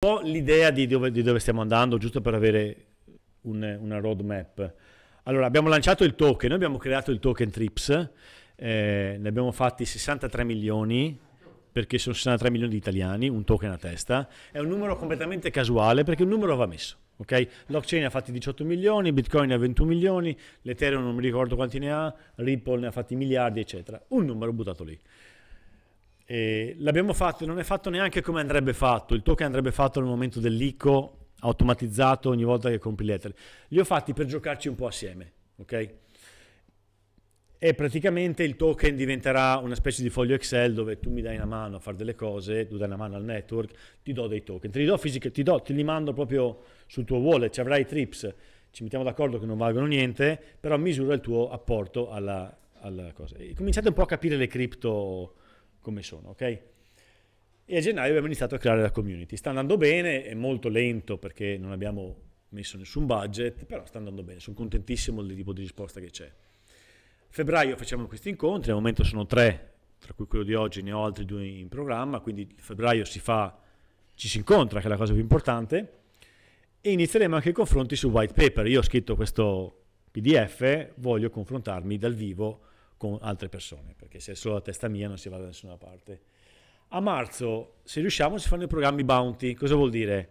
Un po' l'idea di, di dove, stiamo andando, giusto per avere un, una roadmap. Allora, abbiamo lanciato il token, noi abbiamo creato il token TRIPS, eh, ne abbiamo fatti 63 milioni, perché sono 63 milioni di italiani, un token a testa. È un numero completamente casuale, perché un numero va messo. Okay? Blockchain ha fatti 18 milioni, Bitcoin ha 21 milioni, l'Ethereum non mi ricordo quanti ne ha, Ripple ne ha fatti miliardi, eccetera. Un numero buttato lì. E l'abbiamo fatto, non è fatto neanche come andrebbe fatto, il token andrebbe fatto nel momento dell'ICO, automatizzato ogni volta che compri l'Ether. Li ho fatti per giocarci un po' assieme, ok? E praticamente il token diventerà una specie di foglio Excel dove tu mi dai una mano a fare delle cose, tu dai una mano al network, ti do dei token, te li do fisica, ti do, te li mando proprio sul tuo wallet, ci avrai i trips, ci mettiamo d'accordo che non valgono niente, però misura il tuo apporto alla, alla cosa. E cominciate un po' a capire le cripto come sono, ok? E a gennaio abbiamo iniziato a creare la community. Sta andando bene, è molto lento perché non abbiamo messo nessun budget, però sta andando bene, sono contentissimo del tipo di risposta che c'è. Febbraio facciamo questi incontri, al momento sono tre, tra cui quello di oggi ne ho altri due in programma, quindi febbraio si fa, ci si incontra, che è la cosa più importante, e inizieremo anche i confronti su white paper. Io ho scritto questo PDF, voglio confrontarmi dal vivo con altre persone, perché se è solo la testa mia non si va da nessuna parte. A marzo, se riusciamo, si fanno i programmi bounty. Cosa vuol dire?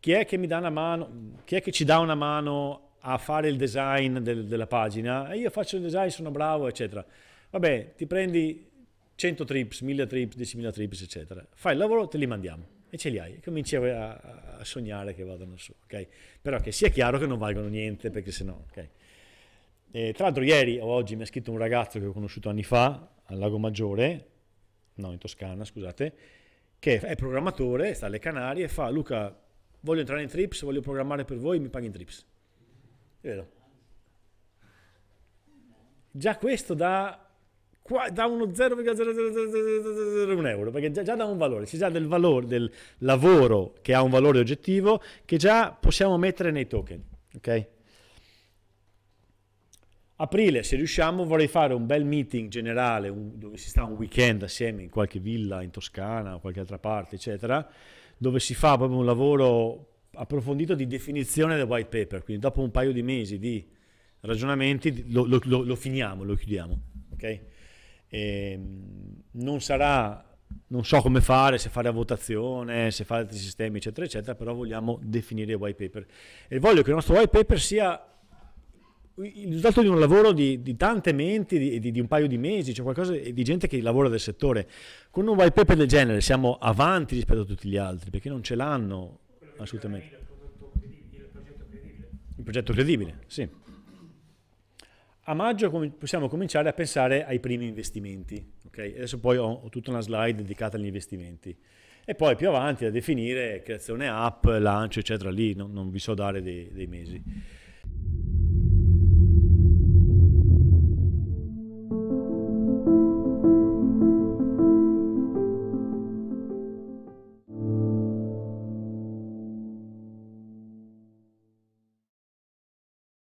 Chi è che mi dà una mano, chi è che ci dà una mano a fare il design del, della pagina? E io faccio il design, sono bravo, eccetera. Vabbè, ti prendi 100 trips, 1000 trips, 10.000 trips, eccetera. Fai il lavoro, te li mandiamo e ce li hai. E cominci a, a, sognare che vadano su, ok? Però che sia chiaro che non valgono niente, perché se no, ok? E tra l'altro ieri o oggi mi ha scritto un ragazzo che ho conosciuto anni fa al Lago Maggiore, no in Toscana scusate, che è programmatore, sta alle Canarie e fa Luca voglio entrare in Trips, voglio programmare per voi, mi paghi in Trips. È vero. Già questo da, da uno 0,001 euro, perché già, già dà un valore, c'è già del valore del lavoro che ha un valore oggettivo che già possiamo mettere nei token. ok? Aprile, se riusciamo, vorrei fare un bel meeting generale un, dove si sta un weekend assieme in qualche villa in Toscana o qualche altra parte, eccetera, dove si fa proprio un lavoro approfondito di definizione del white paper. Quindi, dopo un paio di mesi di ragionamenti, lo, lo, lo, lo finiamo, lo chiudiamo. Okay? E, ehm, non sarà, non so come fare, se fare a votazione, se fare altri sistemi, eccetera, eccetera, però vogliamo definire il white paper. E voglio che il nostro white paper sia il risultato di un lavoro di, di tante menti di, di, di, un paio di mesi, cioè qualcosa di gente che lavora del settore. Con un white paper del genere siamo avanti rispetto a tutti gli altri perché non ce l'hanno assolutamente. Il progetto credibile. Il progetto credibile, sì. A maggio com- possiamo cominciare a pensare ai primi investimenti. Okay? Adesso poi ho, ho tutta una slide dedicata agli investimenti. E poi più avanti a definire creazione app, lancio, eccetera. Lì no, non vi so dare dei, dei mesi.